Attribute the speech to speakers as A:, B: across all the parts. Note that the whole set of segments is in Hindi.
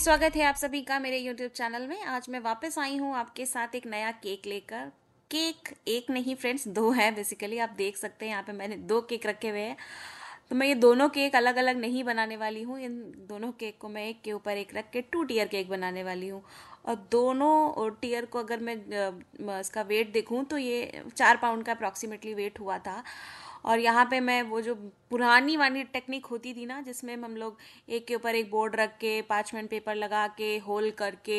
A: फ्रेंड्स स्वागत है आप सभी का मेरे यूट्यूब चैनल में आज मैं वापस आई हूँ आपके साथ एक नया केक लेकर केक एक नहीं फ्रेंड्स दो है बेसिकली आप देख सकते हैं यहाँ पे मैंने दो केक रखे हुए हैं तो मैं ये दोनों केक अलग अलग नहीं बनाने वाली हूँ इन दोनों केक को मैं एक के ऊपर एक रख के टू टीयर केक बनाने वाली हूँ और दोनों टीयर को अगर मैं इसका वेट देखूँ तो ये चार पाउंड का अप्रॉक्सीमेटली वेट हुआ था और यहाँ पे मैं वो जो पुरानी वाली टेक्निक होती थी ना जिसमें हम लोग एक के ऊपर एक बोर्ड रख के पार्चमेंट पेपर लगा के होल करके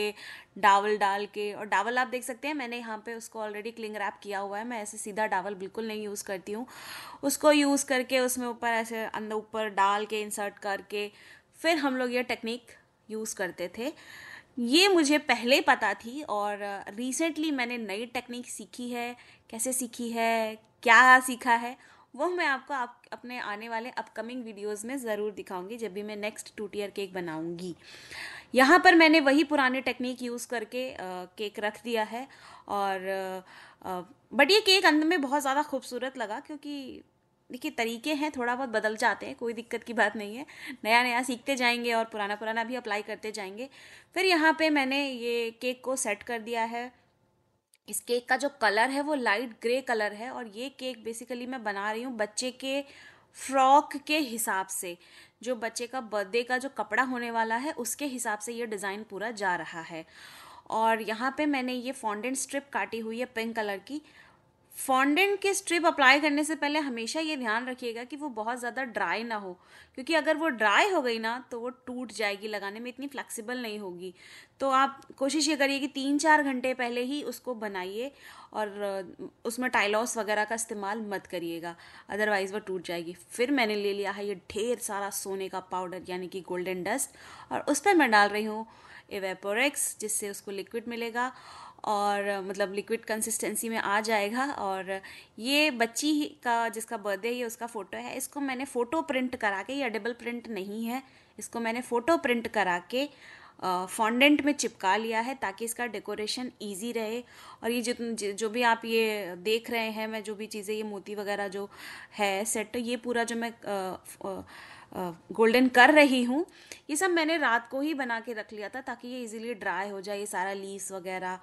A: डावल डाल के और डावल आप देख सकते हैं मैंने यहाँ पे उसको ऑलरेडी क्लिंग रैप किया हुआ है मैं ऐसे सीधा डावल बिल्कुल नहीं यूज़ करती हूँ उसको यूज़ करके उसमें ऊपर ऐसे अंदर ऊपर डाल के इंसर्ट करके फिर हम लोग ये टेक्निक यूज़ करते थे ये मुझे पहले पता थी और रिसेंटली मैंने नई टेक्निक सीखी है कैसे सीखी है क्या सीखा है वो मैं आपको आप अपने आने वाले अपकमिंग वीडियोस में ज़रूर दिखाऊंगी जब भी मैं नेक्स्ट टू टीयर केक बनाऊंगी यहाँ पर मैंने वही पुराने टेक्निक यूज़ करके आ, केक रख दिया है और बट ये केक अंत में बहुत ज़्यादा खूबसूरत लगा क्योंकि देखिए तरीके हैं थोड़ा बहुत बदल जाते हैं कोई दिक्कत की बात नहीं है नया नया सीखते जाएंगे और पुराना पुराना भी अप्लाई करते जाएंगे फिर यहाँ पे मैंने ये केक को सेट कर दिया है इस केक का जो कलर है वो लाइट ग्रे कलर है और ये केक बेसिकली मैं बना रही हूँ बच्चे के फ्रॉक के हिसाब से जो बच्चे का बर्थडे का जो कपड़ा होने वाला है उसके हिसाब से ये डिज़ाइन पूरा जा रहा है और यहाँ पे मैंने ये फॉन्डेंट स्ट्रिप काटी हुई है पिंक कलर की फॉन्डेंट के स्ट्रिप अप्लाई करने से पहले हमेशा ये ध्यान रखिएगा कि वो बहुत ज़्यादा ड्राई ना हो क्योंकि अगर वो ड्राई हो गई ना तो वो टूट जाएगी लगाने में इतनी फ्लेक्सिबल नहीं होगी तो आप कोशिश ये करिए कि तीन चार घंटे पहले ही उसको बनाइए और उसमें टाइलॉस वगैरह का इस्तेमाल मत करिएगा अदरवाइज़ वो टूट जाएगी फिर मैंने ले लिया है ये ढेर सारा सोने का पाउडर यानी कि गोल्डन डस्ट और उस पर मैं डाल रही हूँ एवेपोरेक्स जिससे उसको लिक्विड मिलेगा और मतलब लिक्विड कंसिस्टेंसी में आ जाएगा और ये बच्ची का जिसका बर्थडे है उसका फ़ोटो है इसको मैंने फ़ोटो प्रिंट करा के ये एडिबल प्रिंट नहीं है इसको मैंने फ़ोटो प्रिंट करा के फॉन्डेंट में चिपका लिया है ताकि इसका डेकोरेशन इजी रहे और ये जो जो भी आप ये देख रहे हैं मैं जो भी चीज़ें ये मोती वगैरह जो है सेट ये पूरा जो मैं गोल्डन कर रही हूँ ये सब मैंने रात को ही बना के रख लिया था ताकि ये इजीली ड्राई हो जाए ये सारा लीस वगैरह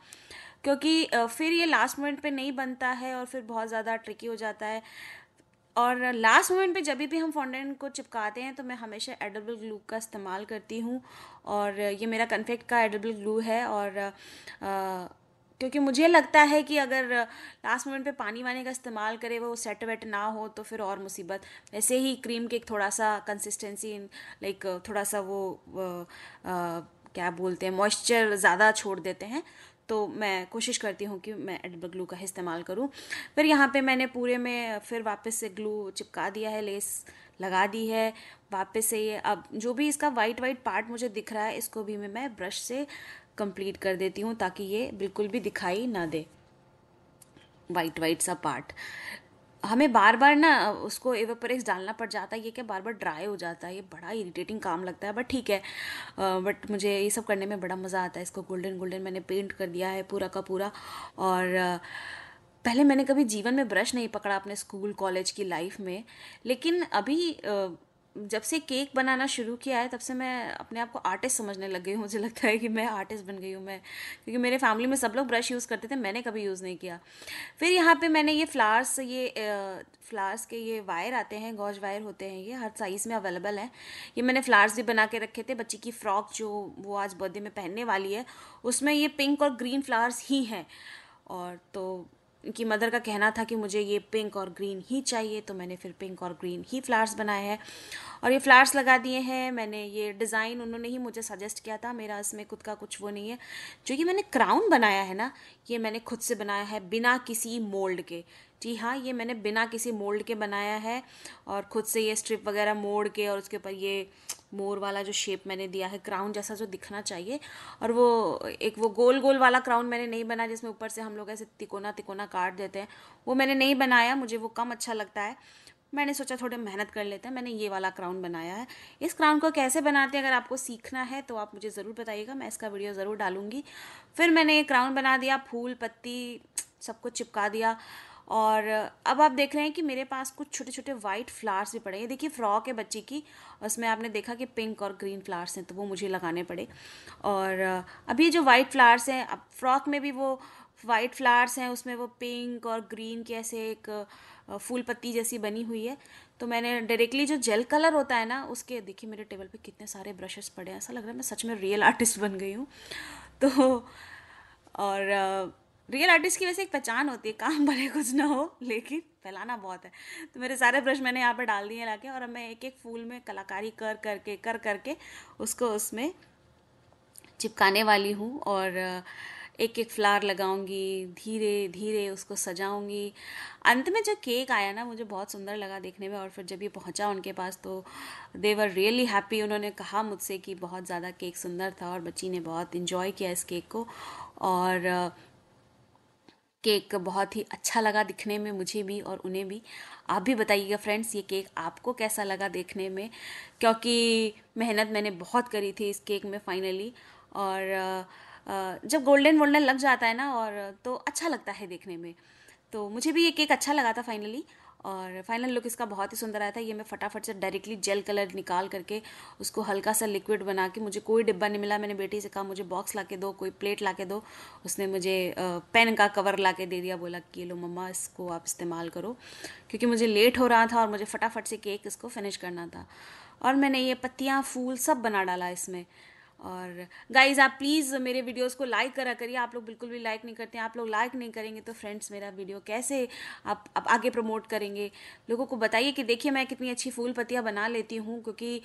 A: क्योंकि फिर ये लास्ट मोमेंट पे नहीं बनता है और फिर बहुत ज़्यादा ट्रिकी हो जाता है और लास्ट मोमेंट पे जब भी हम फॉन्डेंट को चिपकाते हैं तो मैं हमेशा एडेबल ग्लू का इस्तेमाल करती हूँ और ये मेरा कन्फेक्ट का एडेबल ग्लू है और आ, क्योंकि मुझे लगता है कि अगर लास्ट मोमेंट पे पानी वानी का इस्तेमाल करे वो सेट वेट ना हो तो फिर और मुसीबत वैसे ही क्रीम के एक थोड़ा सा कंसिस्टेंसी लाइक थोड़ा सा वो आ, आ, क्या बोलते हैं मॉइस्चर ज़्यादा छोड़ देते हैं तो मैं कोशिश करती हूँ कि मैं एडिबल ग्लू का इस्तेमाल करूँ फिर यहाँ पे मैंने पूरे में फिर वापस से ग्लू चिपका दिया है लेस लगा दी है वापस से ये अब जो भी इसका वाइट वाइट पार्ट मुझे दिख रहा है इसको भी मैं मैं ब्रश से कंप्लीट कर देती हूँ ताकि ये बिल्कुल भी दिखाई ना दे वाइट वाइट सा पार्ट हमें बार बार ना उसको एवोपरेक्स डालना पड़ जाता है ये क्या बार बार ड्राई हो जाता है ये बड़ा इरिटेटिंग काम लगता है बट ठीक है बट मुझे ये सब करने में बड़ा मज़ा आता है इसको गोल्डन गोल्डन मैंने पेंट कर दिया है पूरा का पूरा और पहले मैंने कभी जीवन में ब्रश नहीं पकड़ा अपने स्कूल कॉलेज की लाइफ में लेकिन अभी जब से केक बनाना शुरू किया है तब से मैं अपने आप को आर्टिस्ट समझने लग गई हूँ मुझे लगता है कि मैं आर्टिस्ट बन गई हूँ मैं क्योंकि मेरे फैमिली में सब लोग ब्रश यूज़ करते थे मैंने कभी यूज़ नहीं किया फिर यहाँ पे मैंने ये फ्लावर्स ये फ्लावर्स के ये वायर आते हैं गौज वायर होते हैं ये हर साइज़ में अवेलेबल है ये मैंने फ्लावर्स भी बना के रखे थे बच्ची की फ़्रॉक जो वो आज बर्थडे में पहनने वाली है उसमें ये पिंक और ग्रीन फ्लावर्स ही हैं और तो उनकी मदर का कहना था कि मुझे ये पिंक और ग्रीन ही चाहिए तो मैंने फिर पिंक और ग्रीन ही फ्लावर्स बनाए हैं और ये फ्लावर्स लगा दिए हैं मैंने ये डिज़ाइन उन्होंने ही मुझे सजेस्ट किया था मेरा इसमें खुद का कुछ वो नहीं है जो कि मैंने क्राउन बनाया है ना ये मैंने खुद से बनाया है बिना किसी मोल्ड के जी हाँ ये मैंने बिना किसी मोल्ड के बनाया है और ख़ुद से ये स्ट्रिप वगैरह मोड़ के और उसके ऊपर ये मोर वाला जो शेप मैंने दिया है क्राउन जैसा जो दिखना चाहिए और वो एक वो गोल गोल वाला क्राउन मैंने नहीं बनाया जिसमें ऊपर से हम लोग ऐसे तिकोना तिकोना काट देते हैं वो मैंने नहीं बनाया मुझे वो कम अच्छा लगता है मैंने सोचा थोड़े मेहनत कर लेते हैं मैंने ये वाला क्राउन बनाया है इस क्राउन को कैसे बनाते हैं अगर आपको सीखना है तो आप मुझे ज़रूर बताइएगा मैं इसका वीडियो ज़रूर डालूंगी फिर मैंने ये क्राउन बना दिया फूल पत्ती सबको चिपका दिया और अब आप देख रहे हैं कि मेरे पास कुछ छोटे छोटे वाइट फ्लावर्स भी पड़े हैं देखिए फ्रॉक है बच्चे की उसमें आपने देखा कि पिंक और ग्रीन फ्लावर्स हैं तो वो मुझे लगाने पड़े और अब ये जो वाइट फ्लावर्स हैं अब फ्रॉक में भी वो वाइट फ्लावर्स हैं उसमें वो पिंक और ग्रीन के ऐसे एक फूल पत्ती जैसी बनी हुई है तो मैंने डायरेक्टली जो जेल कलर होता है ना उसके देखिए मेरे टेबल पे कितने सारे ब्रशेस पड़े हैं ऐसा लग रहा है मैं सच में रियल आर्टिस्ट बन गई हूँ तो और रियल आर्टिस्ट की वैसे एक पहचान होती है काम भले कुछ ना हो लेकिन फैलाना बहुत है तो मेरे सारे ब्रश मैंने यहाँ पर डाल दिए लाके और अब मैं एक एक फूल में कलाकारी कर करके कर करके उसको उसमें चिपकाने वाली हूँ और एक एक फ्लावर लगाऊंगी धीरे धीरे उसको सजाऊंगी अंत में जो केक आया ना मुझे बहुत सुंदर लगा देखने में और फिर जब ये पहुंचा उनके पास तो दे वर रियली हैप्पी उन्होंने कहा मुझसे कि बहुत ज़्यादा केक सुंदर था और बच्ची ने बहुत इन्जॉय किया इस केक को और केक बहुत ही अच्छा लगा दिखने में मुझे भी और उन्हें भी आप भी बताइएगा फ्रेंड्स ये केक आपको कैसा लगा देखने में क्योंकि मेहनत मैंने बहुत करी थी इस केक में फाइनली और जब गोल्डन वोल्डन लग जाता है ना और तो अच्छा लगता है देखने में तो मुझे भी ये केक अच्छा लगा था फाइनली और फाइनल लुक इसका बहुत ही सुंदर आया था ये मैं फटाफट से डायरेक्टली जेल कलर निकाल करके उसको हल्का सा लिक्विड बना के मुझे कोई डिब्बा नहीं मिला मैंने बेटी से कहा मुझे बॉक्स ला के दो कोई प्लेट ला के दो उसने मुझे पेन का कवर ला के दे दिया बोला कि लो मम्मा इसको आप इस्तेमाल करो क्योंकि मुझे लेट हो रहा था और मुझे फटाफट से केक इसको फिनिश करना था और मैंने ये पत्तियाँ फूल सब बना डाला इसमें और गाइज़ आप प्लीज़ मेरे वीडियोस को लाइक करा करिए आप लोग बिल्कुल भी लाइक नहीं करते हैं आप लोग लाइक नहीं करेंगे तो फ्रेंड्स मेरा वीडियो कैसे आप, आप आगे प्रमोट करेंगे लोगों को बताइए कि देखिए मैं कितनी अच्छी फूल पत्तियाँ बना लेती हूँ क्योंकि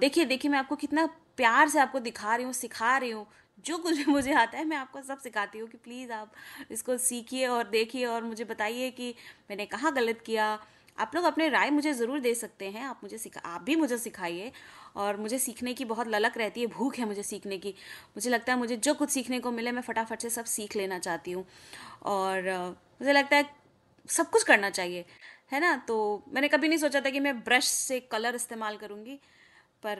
A: देखिए देखिए मैं आपको कितना प्यार से आपको दिखा रही हूँ सिखा रही हूँ जो कुछ भी मुझे आता है मैं आपको सब सिखाती हूँ कि प्लीज़ आप इसको सीखिए और देखिए और मुझे बताइए कि मैंने कहाँ गलत किया आप लोग अपने राय मुझे ज़रूर दे सकते हैं आप मुझे सिखा आप भी मुझे सिखाइए और मुझे सीखने की बहुत ललक रहती है भूख है मुझे सीखने की मुझे लगता है मुझे जो कुछ सीखने को मिले मैं फटाफट से सब सीख लेना चाहती हूँ और मुझे लगता है सब कुछ करना चाहिए है ना तो मैंने कभी नहीं सोचा था कि मैं ब्रश से कलर इस्तेमाल करूँगी पर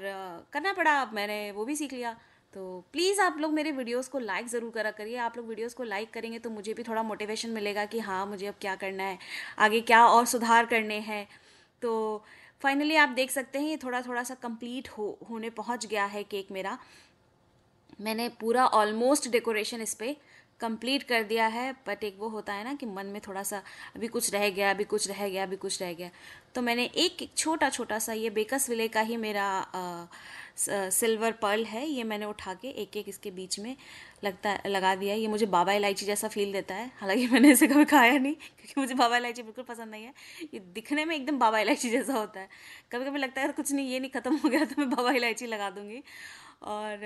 A: करना पड़ा मैंने वो भी सीख लिया तो प्लीज़ आप लोग मेरे वीडियोस को लाइक ज़रूर करा करिए आप लोग वीडियोस को लाइक करेंगे तो मुझे भी थोड़ा मोटिवेशन मिलेगा कि हाँ मुझे अब क्या करना है आगे क्या और सुधार करने हैं तो फाइनली आप देख सकते हैं ये थोड़ा थोड़ा सा कंप्लीट हो होने पहुंच गया है केक मेरा मैंने पूरा ऑलमोस्ट डेकोरेशन इस पर कंप्लीट कर दिया है बट एक वो होता है ना कि मन में थोड़ा सा अभी कुछ रह गया अभी कुछ रह गया अभी कुछ रह गया तो मैंने एक एक छोटा छोटा सा ये बेकस विले का ही मेरा आ, सिल्वर पर्ल है ये मैंने उठा के एक एक इसके बीच में लगता लगा दिया ये मुझे बाबा इलायची जैसा फील देता है हालांकि मैंने इसे कभी खाया नहीं क्योंकि मुझे बाबा इलायची बिल्कुल पसंद नहीं है ये दिखने में एकदम बाबा इलायची जैसा होता है कभी कभी लगता है कुछ नहीं ये नहीं ख़त्म हो गया तो मैं बाबा इलायची लगा दूँगी और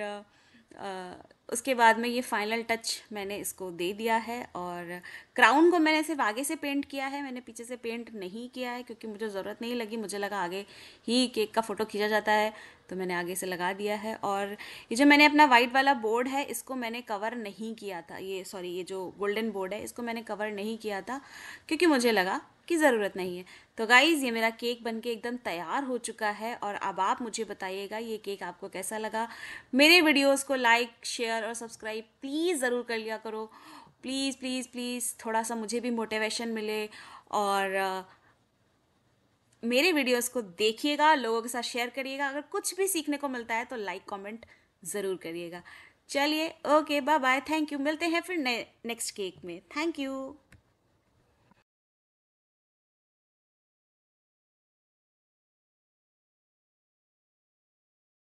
A: 呃。उसके बाद में ये फाइनल टच मैंने इसको दे दिया है और क्राउन को मैंने सिर्फ आगे से पेंट किया है मैंने पीछे से पेंट नहीं किया है क्योंकि मुझे ज़रूरत नहीं लगी मुझे लगा आगे ही केक का फ़ोटो खींचा जाता है तो मैंने आगे से लगा दिया है और ये जो मैंने अपना वाइट वाला बोर्ड है इसको मैंने कवर नहीं किया था ये सॉरी ये जो गोल्डन बोर्ड है इसको मैंने कवर नहीं किया था क्योंकि मुझे लगा कि ज़रूरत नहीं है तो गाइज़ ये मेरा केक बनके एकदम तैयार हो चुका है और अब आप मुझे बताइएगा ये केक आपको कैसा लगा मेरे वीडियोज़ को लाइक शेयर शेयर और सब्सक्राइब प्लीज़ ज़रूर कर लिया करो प्लीज़ प्लीज़ प्लीज़ थोड़ा सा मुझे भी मोटिवेशन मिले और मेरे वीडियोस को देखिएगा लोगों के साथ शेयर करिएगा अगर कुछ भी सीखने को मिलता है तो लाइक कमेंट ज़रूर करिएगा चलिए okay bye bye thank you मिलते हैं फिर ने, नेक्स्ट केक में थैंक यू